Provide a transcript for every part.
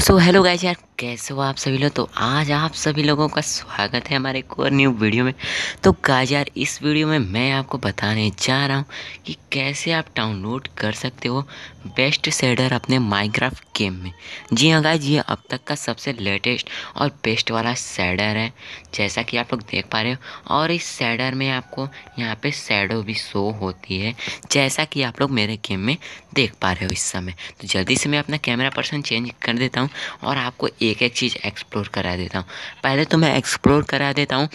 So hello guys, yeah. कैसे हो आप सभी लोग तो आज आप सभी लोगों का स्वागत है हमारे एक और न्यू वीडियो में तो गाइस यार इस वीडियो में मैं आपको बताने जा रहा हूँ कि कैसे आप डाउनलोड कर सकते हो बेस्ट शेडर अपने माइनक्राफ्ट गेम में जी हाँ गाइस ये अब तक का सबसे लेटेस्ट और बेस्ट वाला शेडर है जैसा कि आप लोग देख पा रहे हो और इस शेडर में आपको यहाँ पे शेडो भी शो होती है जैसा कि आप लोग मेरे गेम में देख पा रहे हो इस समय तो जल्दी से मैं अपना कैमरा पर्सन चेंज कर देता हूँ और आपको एक एक एक चीज़ एक्सप्लोर करा देता हूँ पहले तो मैं एक्सप्लोर करा देता हूँ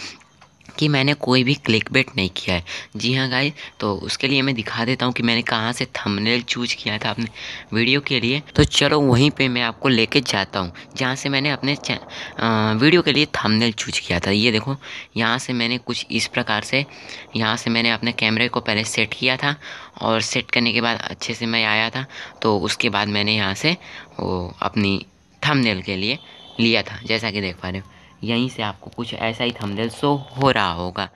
कि मैंने कोई भी क्लिक बेट नहीं किया है जी हाँ गाइस तो उसके लिए मैं दिखा देता हूँ कि मैंने कहाँ से थंबनेल चूज किया था अपने वीडियो के लिए तो चलो वहीं पे मैं आपको लेके जाता हूँ जहाँ से मैंने अपने आ, वीडियो के लिए थंबनेल चूज किया था ये देखो यहाँ से मैंने कुछ इस प्रकार से यहाँ से मैंने अपने कैमरे को पहले सेट किया था और सेट करने के बाद अच्छे से मैं आया था तो उसके बाद मैंने यहाँ से वो अपनी थंबनेल के लिए लिया था जैसा कि देख पा रहे हो यहीं से आपको कुछ ऐसा ही थंबनेल शो हो रहा होगा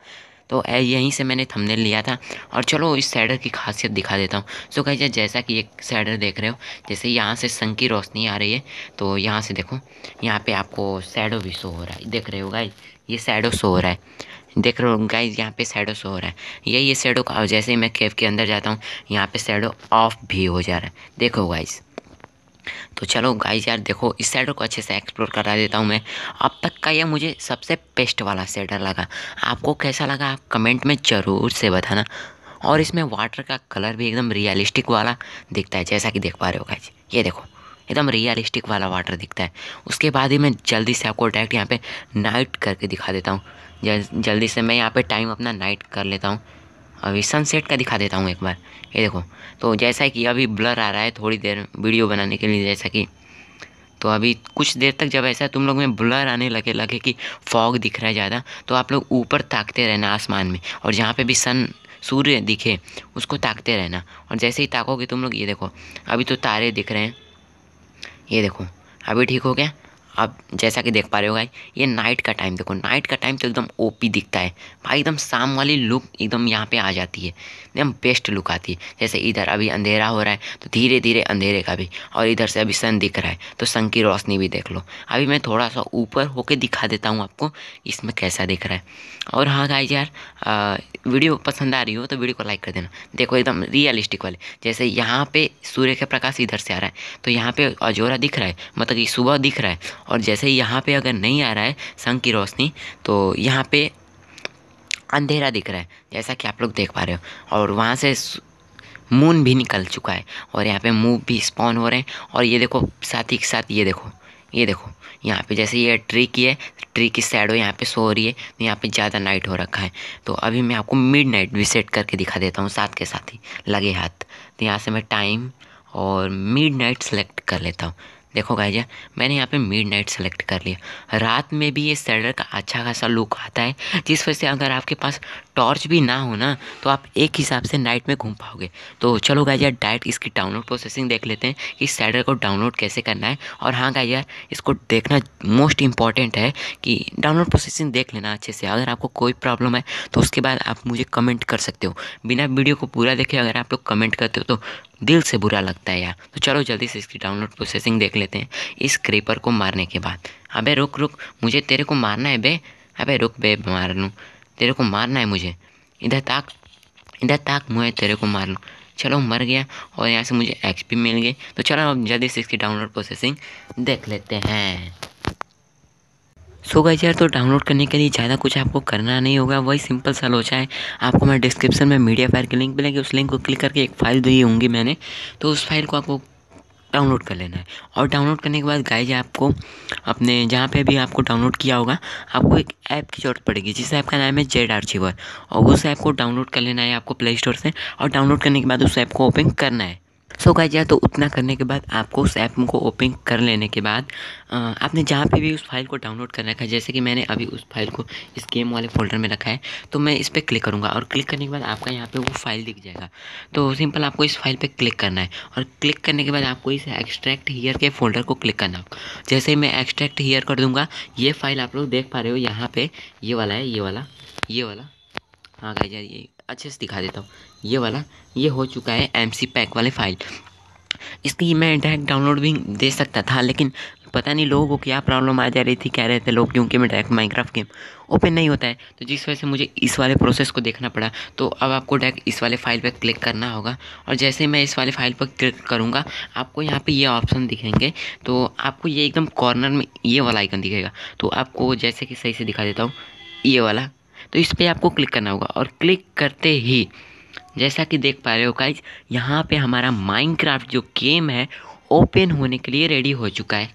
तो यहीं से मैंने थंबनेल लिया था और चलो इस सैडर की खासियत दिखा देता हूँ सो कहिए जैसा कि एक सैडर देख रहे हो जैसे यहाँ से सन की रोशनी आ रही है तो यहाँ से देखो यहाँ पे आपको सैडो भी शो हो रहा है देख रहे हो गाइज ये सैडो शो हो रहा है देख रहे हो गाइज यहाँ पे सैडो शो हो रहा है यही ये सैडो का जैसे ही मैं केव के अंदर जाता हूँ यहाँ पर सैडो ऑफ भी हो जा रहा है देखो गाइज़ तो चलो गाइज यार देखो इस सेडर को अच्छे से एक्सप्लोर करा देता हूँ मैं अब तक का यह मुझे सबसे बेस्ट वाला सेडर लगा आपको कैसा लगा आप कमेंट में ज़रूर से बताना और इसमें वाटर का कलर भी एकदम रियलिस्टिक वाला दिखता है जैसा कि देख पा रहे हो गाइज ये देखो एकदम रियलिस्टिक वाला वाटर दिखता है उसके बाद ही मैं जल्दी से आपको डायरेक्ट यहाँ पे नाइट करके दिखा देता हूँ जल्दी से मैं यहाँ पे टाइम अपना नाइट कर लेता हूँ अभी सनसेट का दिखा देता हूँ एक बार ये देखो तो जैसा कि अभी ब्लर आ रहा है थोड़ी देर वीडियो बनाने के लिए जैसा कि तो अभी कुछ देर तक जब ऐसा तुम लोग में ब्लर आने लगे लगे कि फॉग दिख रहा है ज़्यादा तो आप लोग ऊपर ताकते रहना आसमान में और जहाँ पे भी सन सूर्य दिखे उसको ताकते रहना और जैसे ही ताकोगे तुम लोग ये देखो अभी तो तारे दिख रहे हैं ये देखो अभी ठीक हो गया आप जैसा कि देख पा रहे हो गाई ये नाइट का टाइम देखो नाइट का टाइम तो एकदम ओपी दिखता है भाई एकदम शाम वाली लुक एकदम यहाँ पे आ जाती है एकदम बेस्ट लुक आती है जैसे इधर अभी अंधेरा हो रहा है तो धीरे धीरे अंधेरे का भी और इधर से अभी सन दिख रहा है तो सन की रोशनी भी देख लो अभी मैं थोड़ा सा ऊपर होके दिखा देता हूँ आपको इसमें कैसा दिख रहा है और हाँ गाइज यार वीडियो पसंद आ रही हो तो वीडियो को लाइक कर देना देखो एकदम रियलिस्टिक वाले जैसे यहाँ पे सूर्य का प्रकाश इधर से आ रहा है तो यहाँ पे अजोरा दिख रहा है मतलब कि सुबह दिख रहा है और जैसे ही यहाँ पे अगर नहीं आ रहा है सन की रोशनी तो यहाँ पे अंधेरा दिख रहा है जैसा कि आप लोग देख पा रहे हो और वहाँ से मून भी निकल चुका है और यहाँ पे मूव भी स्पॉन हो रहे हैं और ये देखो साथ ही साथ ये देखो ये देखो यहाँ पे जैसे ये ट्री की है ट्री की साइड हो यहाँ पे सो रही है तो यहाँ पे ज़्यादा नाइट हो रखा है तो अभी मैं आपको मिड नाइट भी सेट करके दिखा देता हूँ साथ के साथ ही लगे हाथ तो यहाँ से मैं टाइम और मिड नाइट सेलेक्ट कर लेता हूँ देखो गाइज मैंने यहाँ पे मिड नाइट सेलेक्ट कर लिया रात में भी ये सेडर का अच्छा खासा लुक आता है जिस वजह से अगर आपके पास टॉर्च भी ना हो ना तो आप एक हिसाब से नाइट में घूम पाओगे तो चलो गाइज यार डायरेक्ट इसकी डाउनलोड प्रोसेसिंग देख लेते हैं कि सेडर को डाउनलोड कैसे करना है और हाँ गाइज यार इसको देखना मोस्ट इंपॉर्टेंट है कि डाउनलोड प्रोसेसिंग देख लेना अच्छे से अगर आपको कोई प्रॉब्लम है तो उसके बाद आप मुझे कमेंट कर सकते हो बिना वीडियो को पूरा देखे अगर आप लोग कमेंट करते हो तो दिल से बुरा लगता है यार तो चलो जल्दी से इसकी डाउनलोड प्रोसेसिंग देख लेते हैं इस क्रीपर को मारने के बाद अबे रुक रुक मुझे तेरे को मारना है बे अबे रुक बे मार लूँ तेरे को मारना है मुझे इधर ताक इधर ताक मुझे तेरे को मार लूँ चलो मर गया और यहाँ से मुझे एक्सपी मिल गई तो चलो अब जल्दी से इसकी डाउनलोड प्रोसेसिंग देख लेते हैं सो so गाइज यार तो डाउनलोड करने के लिए ज़्यादा कुछ आपको करना नहीं होगा वही सिंपल सा लोचा है आपको मैं डिस्क्रिप्शन में मीडिया फायर की लिंक मिलेंगे उस लिंक को क्लिक करके एक फ़ाइल दी होंगी मैंने तो उस फाइल को आपको डाउनलोड कर लेना है और डाउनलोड करने के बाद गाइज आपको अपने जहाँ पे भी आपको डाउनलोड किया होगा आपको एक ऐप की ज़रूरत पड़ेगी जिस ऐप का नाम है जेड आर्चिवर और उस ऐप को डाउनलोड कर लेना है आपको प्ले स्टोर से और डाउनलोड करने के बाद उस ऐप को ओपन करना है सो गाइज या तो उतना करने के बाद आपको उस ऐप को ओपन कर लेने के बाद आपने जहाँ पे भी उस फाइल को डाउनलोड कर रखा है जैसे कि मैंने अभी उस फाइल को इस गेम वाले फोल्डर में रखा है तो मैं इस पर क्लिक करूँगा और क्लिक करने के बाद आपका यहाँ पे वो फाइल दिख जाएगा तो सिंपल आपको इस फाइल पर क्लिक करना है और क्लिक करने के बाद आपको इस एक्स्ट्रैक्ट हीयर के फोल्डर को क्लिक करना होगा जैसे ही मैं एक्स्ट्रैक्ट हीयर कर दूँगा ये फाइल आप लोग देख पा रहे हो यहाँ पर ये वाला है ये वाला ये वाला हाँ गाइज यार ये अच्छे से दिखा देता हूँ ये वाला ये हो चुका है एम पैक वाले फाइल इसकी मैं डायरेक्ट डाउनलोड भी दे सकता था लेकिन पता नहीं लोगों को क्या प्रॉब्लम आ जा रही थी कह रहे थे लोग क्योंकि मैं डायरेक्ट माइक्राफ्ट गेम ओपन नहीं होता है तो जिस वजह से मुझे इस वाले प्रोसेस को देखना पड़ा तो अब आपको डायरेक्ट इस वाले फाइल पर क्लिक करना होगा और जैसे मैं इस वाले फाइल पर क्लिक करूँगा आपको यहाँ पे ये ऑप्शन दिखेंगे तो आपको ये एकदम कॉर्नर में ये वाला आइकन दिखेगा तो आपको जैसे कि सही से दिखा देता हूँ ये वाला तो इस पर आपको क्लिक करना होगा और क्लिक करते ही जैसा कि देख पा रहे हो गाइज यहाँ पे हमारा माइनक्राफ्ट जो गेम है ओपन होने के लिए रेडी हो चुका है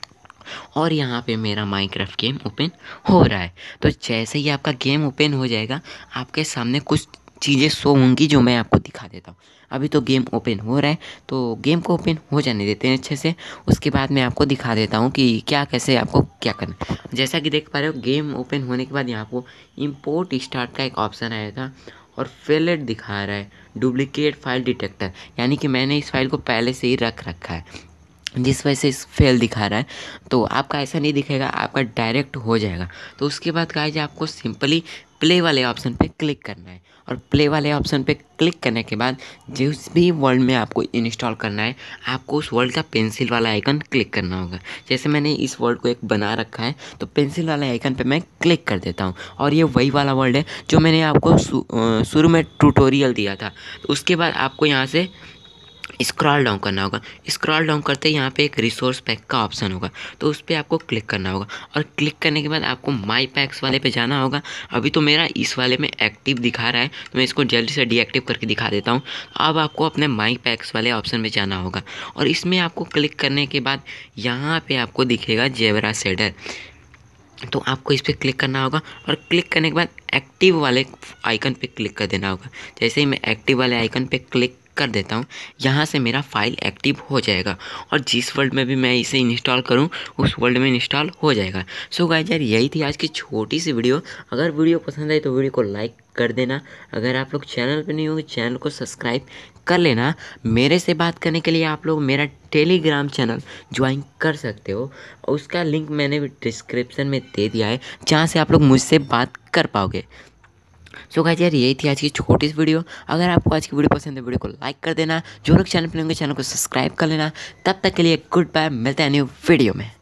और यहाँ पे मेरा माइनक्राफ्ट गेम ओपन हो रहा है तो जैसे ही आपका गेम ओपन हो जाएगा आपके सामने कुछ चीज़ें शो होंगी जो मैं आपको दिखा देता हूँ अभी तो गेम ओपन हो रहा है तो गेम को ओपन हो जाने देते हैं अच्छे से उसके बाद मैं आपको दिखा देता हूँ कि क्या कैसे आपको क्या करना जैसा कि देख पा रहे हो गेम ओपन होने के बाद यहाँ को इम्पोर्ट स्टार्ट का एक ऑप्शन आया था और फेलेट दिखा रहा है डुप्लिकेट फाइल डिटेक्टर यानी कि मैंने इस फाइल को पहले से ही रख रखा है जिस वजह से फेल दिखा रहा है तो आपका ऐसा नहीं दिखेगा आपका डायरेक्ट हो जाएगा तो उसके बाद कहा जाए आपको सिंपली प्ले वाले ऑप्शन पे क्लिक करना है और प्ले वाले ऑप्शन पे क्लिक करने के बाद जिस भी वर्ल्ड में आपको इंस्टॉल करना है आपको उस वर्ल्ड का पेंसिल वाला आइकन क्लिक करना होगा जैसे मैंने इस वर्ल्ड को एक बना रखा है तो पेंसिल वाले आइकन पे मैं क्लिक कर देता हूँ और ये वही वाला वर्ल्ड है जो मैंने आपको शुरू में ट्यूटोरियल दिया था उसके बाद आपको यहाँ से स्क्रॉल डाउन करना होगा स्क्रॉल डाउन करते ही यहाँ पे एक रिसोर्स पैक का ऑप्शन होगा तो उस पर आपको क्लिक करना होगा और क्लिक करने के बाद आपको माई पैक्स वाले पे जाना होगा अभी तो मेरा इस वाले में एक्टिव दिखा रहा है तो मैं इसको जल्दी से डीएक्टिव करके दिखा देता हूँ अब आपको अपने माई पैक्स वाले ऑप्शन पर जाना होगा और इसमें आपको क्लिक करने के बाद यहाँ पर आपको दिखेगा जेवरा सेडर तो आपको इस पर क्लिक करना होगा और क्लिक करने के बाद एक्टिव वाले आइकन पे क्लिक कर देना होगा जैसे ही मैं एक्टिव वाले आइकन पे क्लिक कर देता हूँ यहाँ से मेरा फाइल एक्टिव हो जाएगा और जिस वर्ल्ड में भी मैं इसे इंस्टॉल करूँ उस वर्ल्ड में इंस्टॉल हो जाएगा सो so गाइज यार यही थी आज की छोटी सी वीडियो अगर वीडियो पसंद आई तो वीडियो को लाइक कर देना अगर आप लोग चैनल पर नहीं हो चैनल को सब्सक्राइब कर लेना मेरे से बात करने के लिए आप लोग मेरा टेलीग्राम चैनल ज्वाइन कर सकते हो उसका लिंक मैंने डिस्क्रिप्शन में दे दिया है जहाँ से आप लोग मुझसे बात कर पाओगे सो गाइज यार यही थी आज की छोटी सी वीडियो अगर आपको आज की वीडियो पसंद है वीडियो को लाइक कर देना जो लोग चैनल पर चैनल को सब्सक्राइब कर लेना तब तक के लिए गुड बाय मिलते हैं न्यू वीडियो में